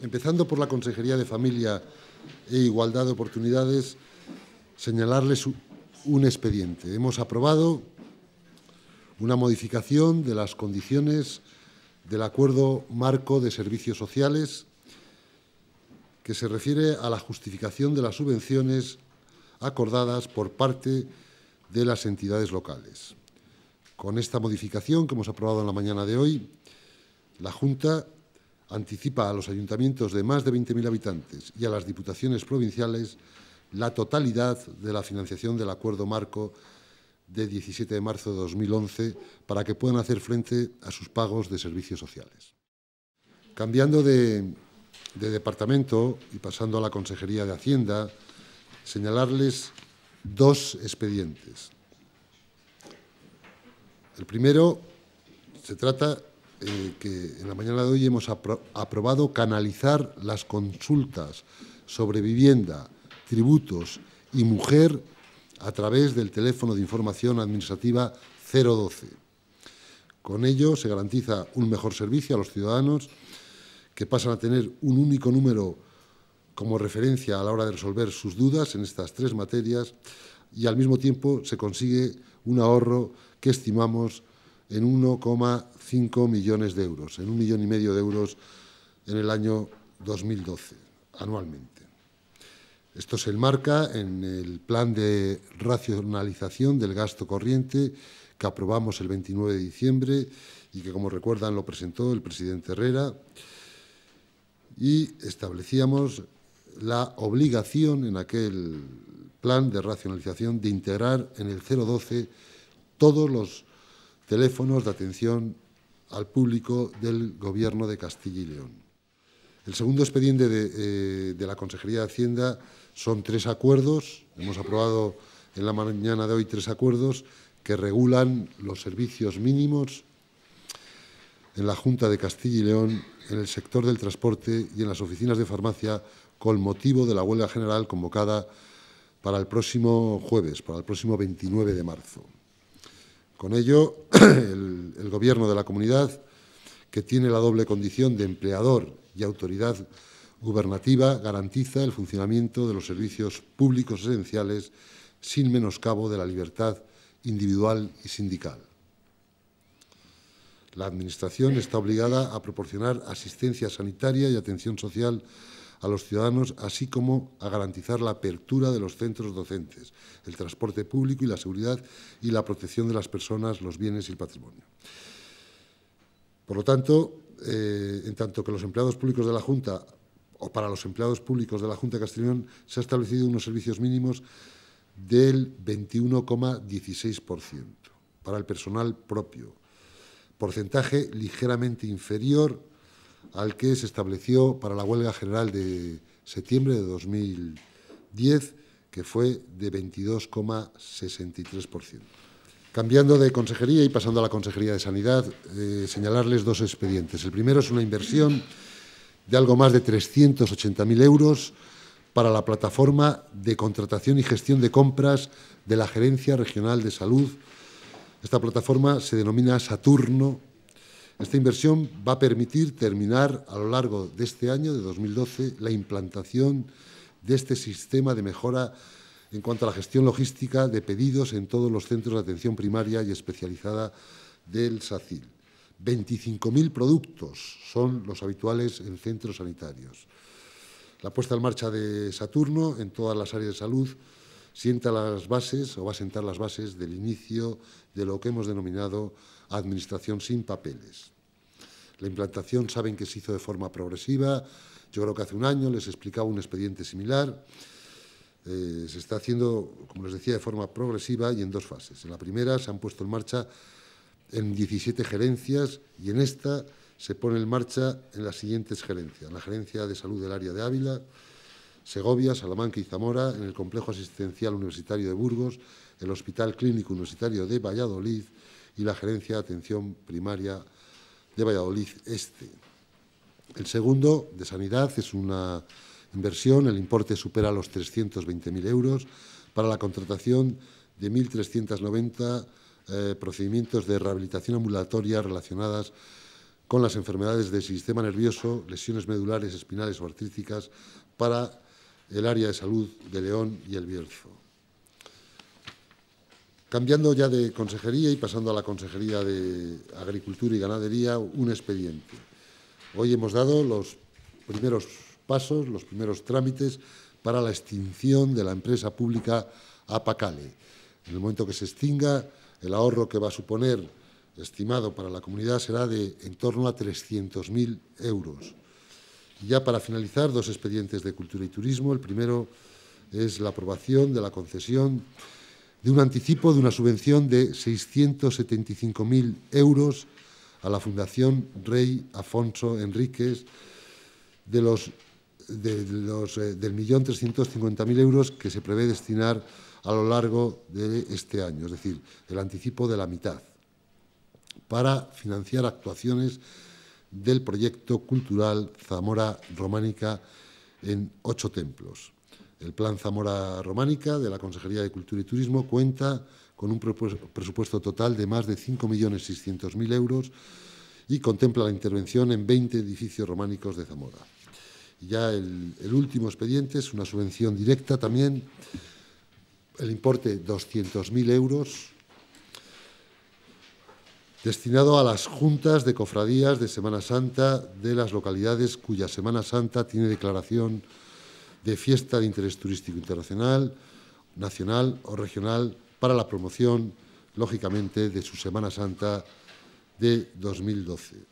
empezando por la Consejería de Familia e Igualdad de Oportunidades, señalarles un expediente. Hemos aprobado una modificación de las condiciones del Acuerdo Marco de Servicios Sociales que se refiere a la justificación de las subvenciones acordadas por parte de las entidades locales. Con esta modificación que hemos aprobado en la mañana de hoy, la Junta anticipa a los ayuntamientos de más de 20.000 habitantes y a las diputaciones provinciales la totalidad de la financiación del acuerdo marco de 17 de marzo de 2011 para que puedan hacer frente a sus pagos de servicios sociales. Cambiando de, de departamento y pasando a la Consejería de Hacienda, señalarles dos expedientes. El primero se trata eh, que en la mañana de hoy hemos aprobado canalizar las consultas sobre vivienda, tributos y mujer a través del teléfono de información administrativa 012. Con ello se garantiza un mejor servicio a los ciudadanos que pasan a tener un único número como referencia a la hora de resolver sus dudas en estas tres materias y al mismo tiempo se consigue un ahorro que estimamos en 1,5 millones de euros, en un millón y medio de euros en el año 2012, anualmente. Esto se enmarca en el plan de racionalización del gasto corriente que aprobamos el 29 de diciembre y que, como recuerdan, lo presentó el presidente Herrera y establecíamos la obligación en aquel plan de racionalización de integrar en el 012 todos los teléfonos de atención al público del Gobierno de Castilla y León. El segundo expediente eh, de, la Consejería de Hacienda son tres acuerdos. Hemos aprobado en la mañana de hoy tres acuerdos que regulan los servicios mínimos en la Junta de Castilla y León, en el sector del transporte y en las oficinas de farmacia con motivo de la huelga general convocada para el próximo jueves, para el próximo 29 de marzo. Con ello, el, Gobierno de la comunidad, que tiene la doble condición de empleador y autoridad gubernativa, garantiza el funcionamiento de los servicios públicos esenciales sin menoscabo de la libertad individual y sindical. La Administración está obligada a proporcionar asistencia sanitaria y atención social a los ciudadanos, así como a garantizar la apertura de los centros docentes, el transporte público y la seguridad y la protección de las personas, los bienes y el patrimonio. Por lo tanto, eh, en tanto que los empleados públicos de la Junta o para los empleados públicos de la Junta de Castellón se ha establecido unos servicios mínimos del 21,16% para el personal propio, porcentaje ligeramente inferior al que se estableció para la huelga general de septiembre de 2010, que fue de 22,63%. Cambiando de consejería y pasando a la Consejería de Sanidad, eh, señalarles dos expedientes. El primero es una inversión de algo más de 380.000 euros para la plataforma de contratación y gestión de compras de la Gerencia Regional de Salud. Esta plataforma se denomina Saturno esta inversión va a permitir terminar a lo largo de este año, de 2012, la implantación de este sistema de mejora en cuanto a la gestión logística de pedidos en todos los centros de atención primaria y especializada del SACIL. 25.000 productos son los habituales en centros sanitarios. La puesta en marcha de Saturno en todas las áreas de salud sienta las bases o va a sentar las bases del inicio de lo que hemos denominado administración sin papeles. La implantación saben que se hizo de forma progresiva, yo creo que hace un año les explicaba un expediente similar. Eh, se está haciendo, como les decía, de forma progresiva y en dos fases. En la primera se han puesto en marcha en 17 gerencias y en esta se pone en marcha en las siguientes gerencias. la gerencia de salud del área de Ávila, Segovia, Salamanca y Zamora, en el complejo asistencial universitario de Burgos, el Hospital Clínico Universitario de Valladolid, y la Gerencia de Atención Primaria de Valladolid Este. El segundo, de Sanidad, es una inversión, el importe supera los 320.000 euros para la contratación de 1.390 eh, procedimientos de rehabilitación ambulatoria relacionadas con las enfermedades del sistema nervioso, lesiones medulares, espinales o artísticas, para el área de salud de León y el Bierzo. Cambiando ya de consejería y pasando a la Consejería de Agricultura y Ganadería, un expediente. Hoy hemos dado los primeros pasos, los primeros trámites para la extinción de la empresa pública Apacale. En el momento que se extinga, el ahorro que va a suponer, estimado para la comunidad, será de en torno a 300.000 euros. Y ya para finalizar, dos expedientes de cultura y turismo. El primero es la aprobación de la concesión de un anticipo de una subvención de 675.000 euros a la Fundación Rey Afonso Enríquez de los, eh, del 1.350.000 euros que se prevé destinar a lo largo de este año, es decir, el anticipo de la mitad, para financiar actuaciones del proyecto cultural Zamora Románica en ocho templos. El Plan Zamora Románica de la Consejería de Cultura y Turismo cuenta con un presupuesto total de más de 5.600.000 euros y contempla la intervención en 20 edificios románicos de Zamora. Ya el, el último expediente es una subvención directa también, el importe 200.000 euros, destinado a las juntas de cofradías de Semana Santa de las localidades cuya Semana Santa tiene declaración de fiesta de interés turístico internacional, nacional o regional para la promoción, lógicamente, de su Semana Santa de 2012.